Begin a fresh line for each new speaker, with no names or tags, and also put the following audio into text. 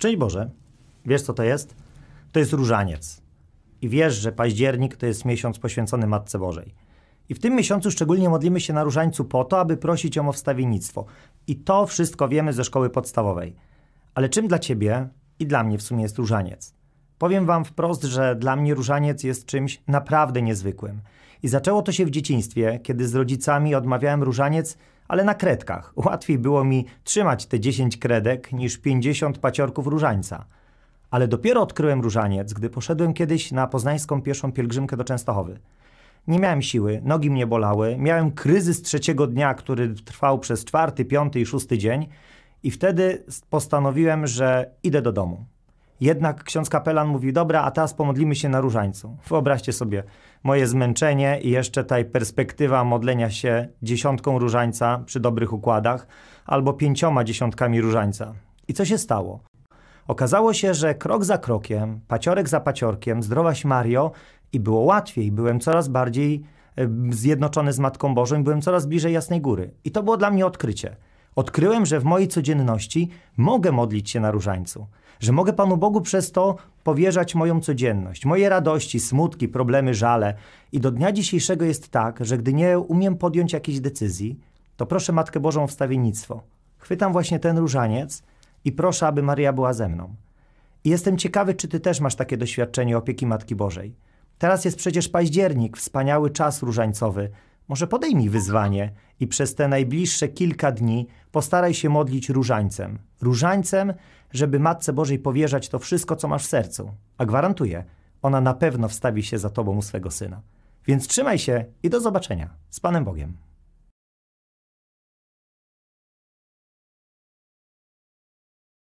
Szczęść Boże, wiesz co to jest? To jest różaniec. I wiesz, że październik to jest miesiąc poświęcony Matce Bożej. I w tym miesiącu szczególnie modlimy się na różańcu po to, aby prosić ją o wstawiennictwo. I to wszystko wiemy ze szkoły podstawowej. Ale czym dla ciebie i dla mnie w sumie jest różaniec? Powiem wam wprost, że dla mnie różaniec jest czymś naprawdę niezwykłym. I zaczęło to się w dzieciństwie, kiedy z rodzicami odmawiałem różaniec, ale na kredkach. Łatwiej było mi trzymać te 10 kredek niż 50 paciorków różańca. Ale dopiero odkryłem różaniec, gdy poszedłem kiedyś na poznańską pieszą pielgrzymkę do Częstochowy. Nie miałem siły, nogi mnie bolały, miałem kryzys trzeciego dnia, który trwał przez czwarty, piąty i szósty dzień, i wtedy postanowiłem, że idę do domu. Jednak ksiądz kapelan mówi, dobra, a teraz pomodlimy się na różańcu. Wyobraźcie sobie moje zmęczenie i jeszcze ta perspektywa modlenia się dziesiątką różańca przy dobrych układach albo pięcioma dziesiątkami różańca. I co się stało? Okazało się, że krok za krokiem, paciorek za paciorkiem, zdrowaś Mario i było łatwiej. Byłem coraz bardziej zjednoczony z Matką Bożą i byłem coraz bliżej Jasnej Góry. I to było dla mnie odkrycie – Odkryłem, że w mojej codzienności mogę modlić się na różańcu, że mogę Panu Bogu przez to powierzać moją codzienność, moje radości, smutki, problemy, żale. I do dnia dzisiejszego jest tak, że gdy nie umiem podjąć jakiejś decyzji, to proszę Matkę Bożą o wstawiennictwo. Chwytam właśnie ten różaniec i proszę, aby Maria była ze mną. I jestem ciekawy, czy Ty też masz takie doświadczenie opieki Matki Bożej. Teraz jest przecież październik, wspaniały czas różańcowy – może podejmij wyzwanie i przez te najbliższe kilka dni postaraj się modlić różańcem. Różańcem, żeby Matce Bożej powierzać to wszystko, co masz w sercu. A gwarantuję, ona na pewno wstawi się za tobą u swego syna. Więc trzymaj się i do zobaczenia. Z Panem Bogiem.